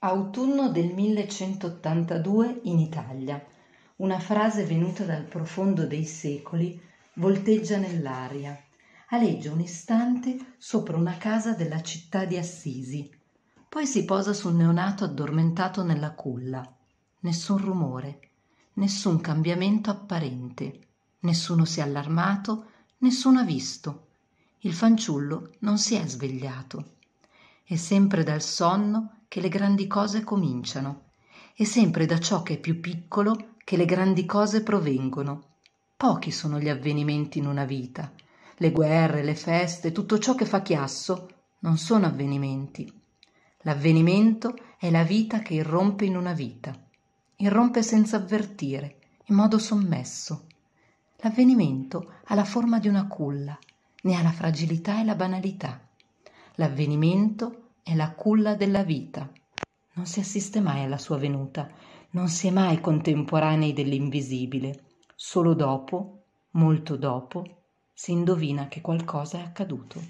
Autunno del 1182 in Italia. Una frase venuta dal profondo dei secoli volteggia nell'aria. Aleggia un istante sopra una casa della città di Assisi. Poi si posa sul neonato addormentato nella culla. Nessun rumore, nessun cambiamento apparente. Nessuno si è allarmato, nessuno ha visto. Il fanciullo non si è svegliato. E sempre dal sonno che le grandi cose cominciano, e sempre da ciò che è più piccolo che le grandi cose provengono. Pochi sono gli avvenimenti in una vita. Le guerre, le feste, tutto ciò che fa chiasso non sono avvenimenti. L'avvenimento è la vita che irrompe in una vita. Irrompe senza avvertire, in modo sommesso. L'avvenimento ha la forma di una culla, ne ha la fragilità e la banalità. L'avvenimento è è la culla della vita. Non si assiste mai alla sua venuta, non si è mai contemporanei dell'invisibile, solo dopo, molto dopo, si indovina che qualcosa è accaduto.